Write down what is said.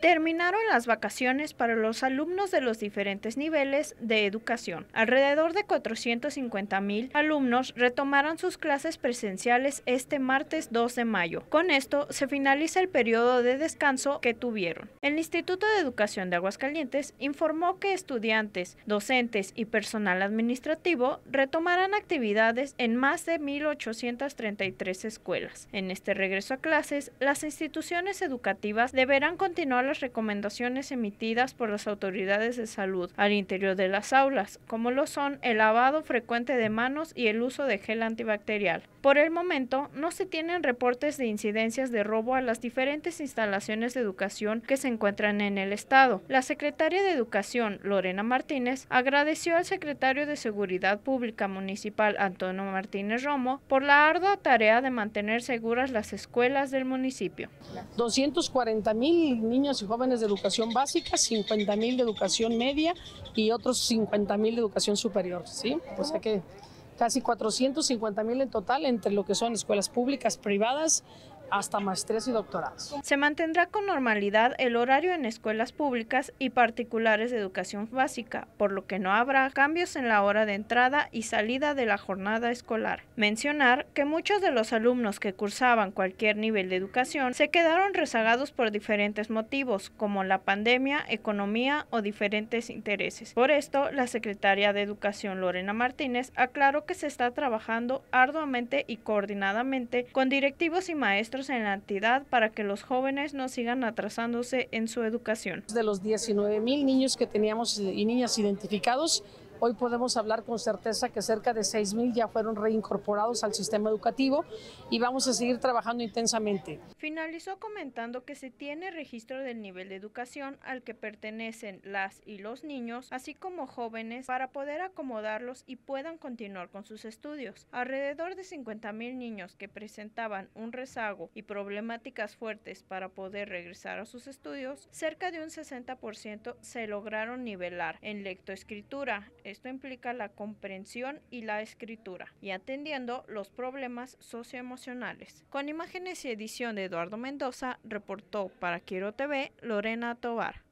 Terminaron las vacaciones para los alumnos de los diferentes niveles de educación. Alrededor de 450 mil alumnos retomaron sus clases presenciales este martes 2 de mayo. Con esto se finaliza el periodo de descanso que tuvieron. El Instituto de Educación de Aguascalientes informó que estudiantes, docentes y personal administrativo retomarán actividades en más de 1.833 escuelas. En este regreso a clases, las instituciones educativas deberán continuar las recomendaciones emitidas por las autoridades de salud al interior de las aulas, como lo son el lavado frecuente de manos y el uso de gel antibacterial. Por el momento, no se tienen reportes de incidencias de robo a las diferentes instalaciones de educación que se encuentran en el Estado. La secretaria de Educación, Lorena Martínez, agradeció al secretario de Seguridad Pública Municipal, Antonio Martínez Romo, por la ardua tarea de mantener seguras las escuelas del municipio. 240 mil niños y jóvenes de educación básica, 50 mil de educación media y otros 50 mil de educación superior, ¿sí? O sea que casi 450 mil en total entre lo que son escuelas públicas, privadas hasta maestrías y doctorados. Se mantendrá con normalidad el horario en escuelas públicas y particulares de educación básica, por lo que no habrá cambios en la hora de entrada y salida de la jornada escolar. Mencionar que muchos de los alumnos que cursaban cualquier nivel de educación se quedaron rezagados por diferentes motivos, como la pandemia, economía o diferentes intereses. Por esto, la secretaria de Educación Lorena Martínez aclaró que se está trabajando arduamente y coordinadamente con directivos y maestros en la entidad para que los jóvenes no sigan atrasándose en su educación. De los 19 mil niños que teníamos y niñas identificados, Hoy podemos hablar con certeza que cerca de 6.000 ya fueron reincorporados al sistema educativo y vamos a seguir trabajando intensamente. Finalizó comentando que se tiene registro del nivel de educación al que pertenecen las y los niños, así como jóvenes, para poder acomodarlos y puedan continuar con sus estudios. Alrededor de 50.000 niños que presentaban un rezago y problemáticas fuertes para poder regresar a sus estudios, cerca de un 60% se lograron nivelar en lectoescritura, esto implica la comprensión y la escritura, y atendiendo los problemas socioemocionales. Con imágenes y edición de Eduardo Mendoza, reportó para Quiero TV Lorena Tovar.